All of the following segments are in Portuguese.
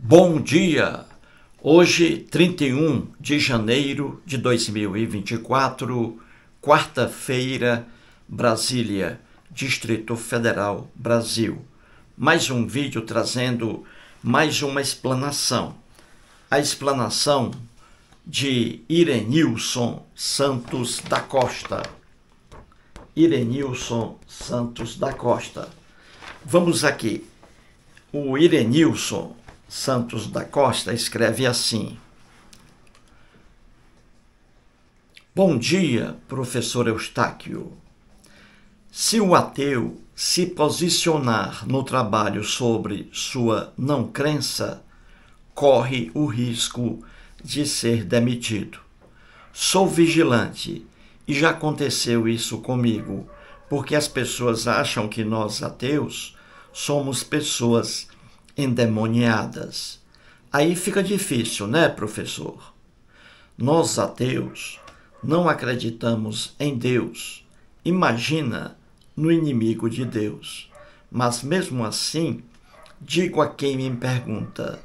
Bom dia! Hoje, 31 de janeiro de 2024, quarta-feira, Brasília, Distrito Federal, Brasil. Mais um vídeo trazendo mais uma explanação. A explanação de Irenilson Santos da Costa. Irenilson Santos da Costa. Vamos aqui. O Irenilson Santos da Costa escreve assim: Bom dia, professor Eustáquio. Se o ateu se posicionar no trabalho sobre sua não crença, corre o risco de ser demitido. Sou vigilante e já aconteceu isso comigo, porque as pessoas acham que nós ateus somos pessoas endemoniadas. Aí fica difícil, né, professor? Nós ateus não acreditamos em Deus. Imagina no inimigo de Deus. Mas mesmo assim, digo a quem me pergunta: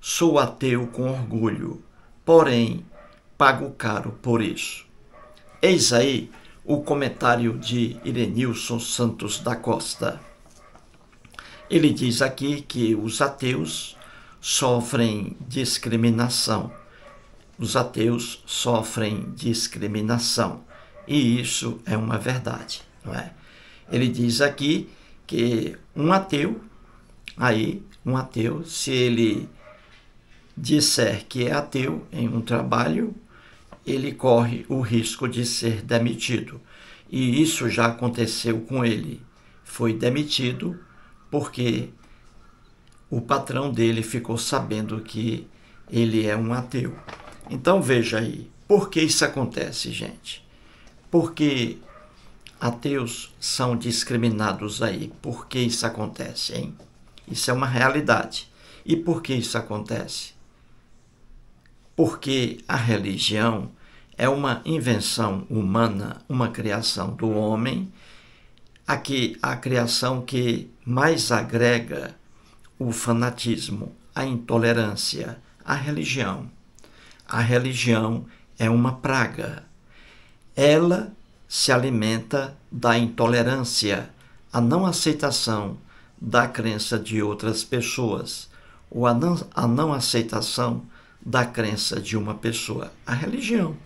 sou ateu com orgulho, porém pago caro por isso. Eis aí o comentário de Irenilson Santos da Costa. Ele diz aqui que os ateus sofrem discriminação. Os ateus sofrem discriminação. E isso é uma verdade, não é? Ele diz aqui que um ateu, aí, um ateu, se ele disser que é ateu em um trabalho, ele corre o risco de ser demitido. E isso já aconteceu com ele. Foi demitido porque o patrão dele ficou sabendo que ele é um ateu. Então veja aí, por que isso acontece, gente? Porque ateus são discriminados aí. Por que isso acontece, hein? Isso é uma realidade. E por que isso acontece? Porque a religião é uma invenção humana, uma criação do homem a que a criação que mais agrega o fanatismo, a intolerância, a religião. A religião é uma praga. Ela se alimenta da intolerância, a não aceitação da crença de outras pessoas ou a não, a não aceitação da crença de uma pessoa. A religião.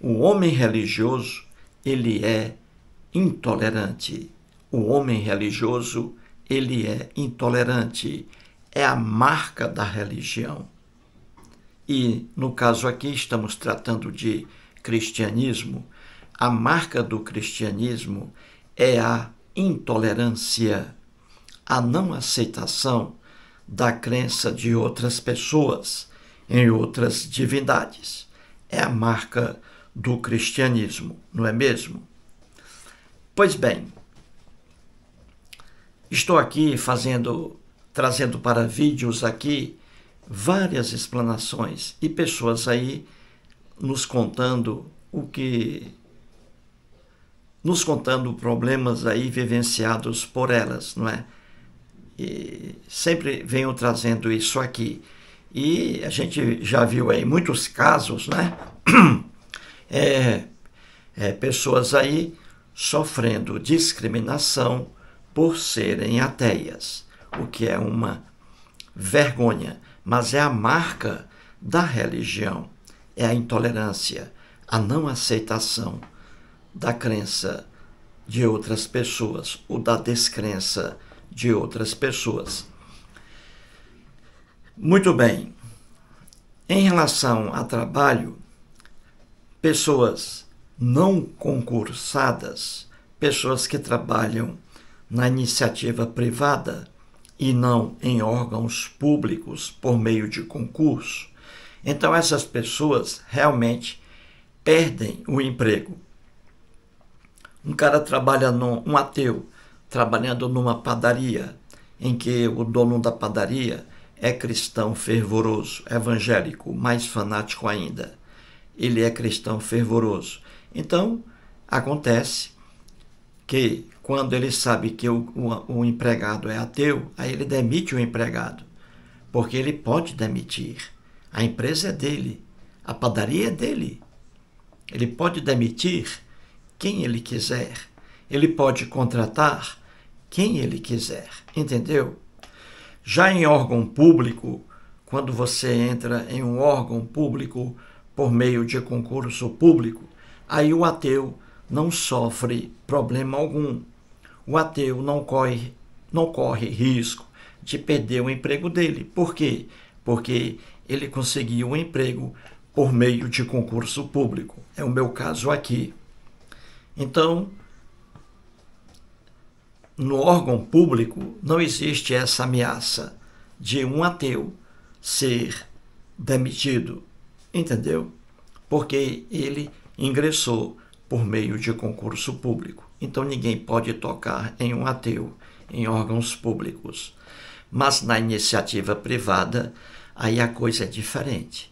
O homem religioso, ele é intolerante. O homem religioso, ele é intolerante, é a marca da religião. E no caso aqui estamos tratando de cristianismo. A marca do cristianismo é a intolerância, a não aceitação da crença de outras pessoas em outras divindades. É a marca do cristianismo, não é mesmo? Pois bem, estou aqui fazendo, trazendo para vídeos aqui várias explanações e pessoas aí nos contando o que nos contando problemas aí vivenciados por elas, não é? E sempre venho trazendo isso aqui. E a gente já viu aí muitos casos, né? É, é, pessoas aí sofrendo discriminação por serem ateias, o que é uma vergonha, mas é a marca da religião, é a intolerância, a não aceitação da crença de outras pessoas ou da descrença de outras pessoas. Muito bem. Em relação a trabalho, pessoas não concursadas, pessoas que trabalham na iniciativa privada e não em órgãos públicos por meio de concurso, então essas pessoas realmente perdem o emprego. Um cara trabalha num um ateu trabalhando numa padaria em que o dono da padaria é cristão fervoroso, evangélico, mais fanático ainda. Ele é cristão fervoroso. Então, acontece que quando ele sabe que o, o, o empregado é ateu, aí ele demite o empregado, porque ele pode demitir. A empresa é dele, a padaria é dele. Ele pode demitir quem ele quiser. Ele pode contratar quem ele quiser, entendeu? Já em órgão público, quando você entra em um órgão público por meio de concurso público, aí o ateu não sofre problema algum. O ateu não corre, não corre risco de perder o emprego dele. Por quê? Porque ele conseguiu o um emprego por meio de concurso público. É o meu caso aqui. Então, no órgão público não existe essa ameaça de um ateu ser demitido, entendeu? Porque ele ingressou por meio de concurso público. Então ninguém pode tocar em um ateu em órgãos públicos. Mas na iniciativa privada, aí a coisa é diferente.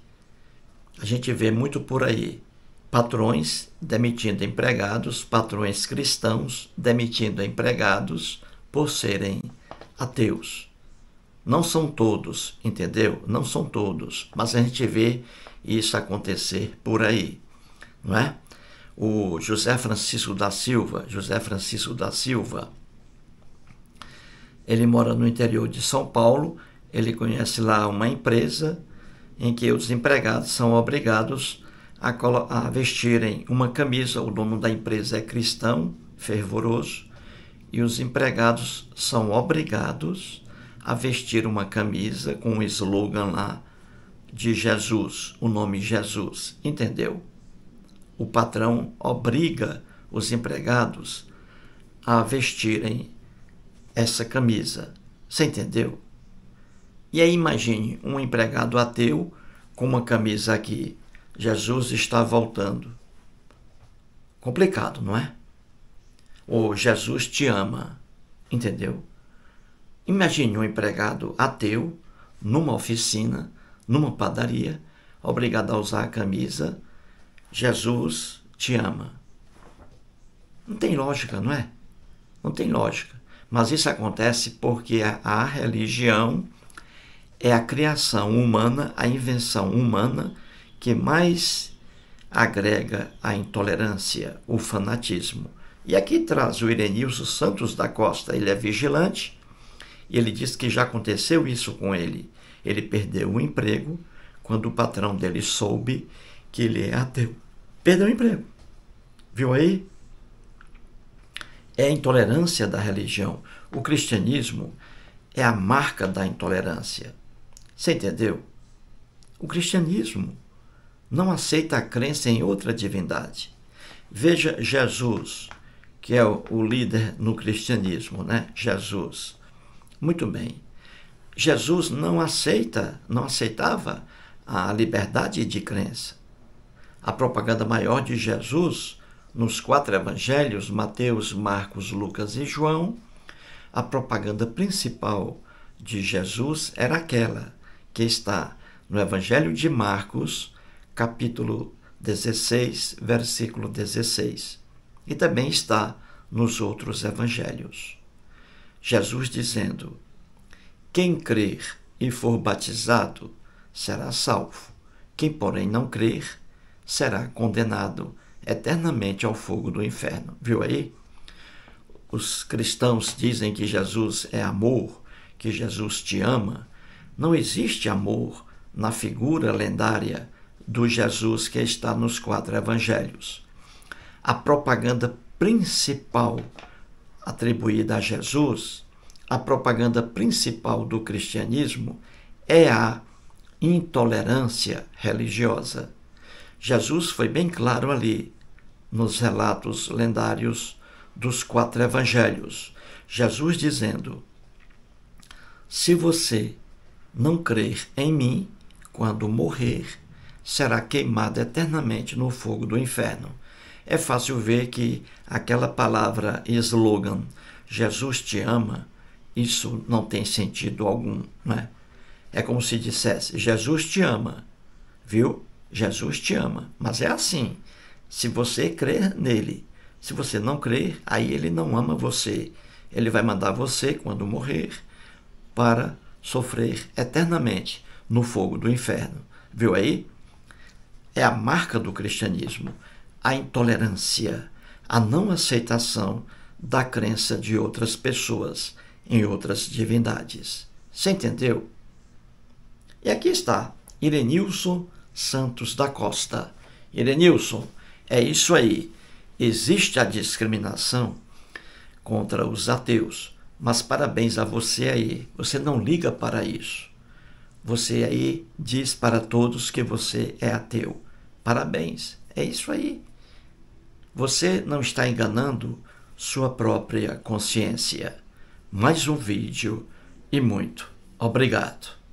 A gente vê muito por aí patrões demitindo empregados, patrões cristãos demitindo empregados por serem ateus. Não são todos, entendeu? Não são todos, mas a gente vê isso acontecer por aí não é? O José Francisco da Silva, José Francisco da Silva, ele mora no interior de São Paulo, ele conhece lá uma empresa em que os empregados são obrigados a, a vestirem uma camisa, o dono da empresa é cristão, fervoroso, e os empregados são obrigados a vestir uma camisa com o um slogan lá de Jesus, o nome Jesus, entendeu? o patrão obriga os empregados a vestirem essa camisa. Você entendeu? E aí imagine um empregado ateu com uma camisa aqui. Jesus está voltando. Complicado, não é? Ou Jesus te ama. Entendeu? Imagine um empregado ateu numa oficina, numa padaria, obrigado a usar a camisa Jesus te ama. Não tem lógica, não é? Não tem lógica. Mas isso acontece porque a, religião é a criação humana, a invenção humana que mais agrega a intolerância, o fanatismo. E aqui traz o Irenilson Santos da Costa, ele é vigilante, e ele diz que já aconteceu isso com ele. Ele perdeu o emprego quando o patrão dele soube que ele é ateu, perdeu o emprego. Viu aí? É a intolerância da religião. O cristianismo é a marca da intolerância. Você entendeu? O cristianismo não aceita a crença em outra divindade. Veja Jesus, que é o líder no cristianismo, né? Jesus. Muito bem. Jesus não aceita, não aceitava a liberdade de crença a propaganda maior de Jesus nos quatro evangelhos, Mateus, Marcos, Lucas e João, a propaganda principal de Jesus era aquela que está no Evangelho de Marcos, capítulo 16, versículo 16, e também está nos outros evangelhos. Jesus dizendo: Quem crer e for batizado será salvo, quem, porém, não crer, será condenado eternamente ao fogo do inferno. Viu aí? Os cristãos dizem que Jesus é amor, que Jesus te ama. Não existe amor na figura lendária do Jesus que está nos quatro evangelhos. A propaganda principal atribuída a Jesus, a propaganda principal do cristianismo é a intolerância religiosa Jesus foi bem claro ali nos relatos lendários dos quatro evangelhos. Jesus dizendo: Se você não crer em mim, quando morrer, será queimado eternamente no fogo do inferno. É fácil ver que aquela palavra slogan, Jesus te ama, isso não tem sentido algum, né? É como se dissesse, Jesus te ama, viu? Jesus te ama, mas é assim. Se você crer nele, se você não crer, aí ele não ama você. Ele vai mandar você, quando morrer, para sofrer eternamente no fogo do inferno. Viu aí? É a marca do cristianismo, a intolerância, a não aceitação da crença de outras pessoas em outras divindades. Você entendeu? E aqui está Irenilson Santos da Costa. Irenilson, é isso aí. Existe a discriminação contra os ateus, mas parabéns a você aí. Você não liga para isso. Você aí diz para todos que você é ateu. Parabéns, é isso aí. Você não está enganando sua própria consciência. Mais um vídeo e muito obrigado.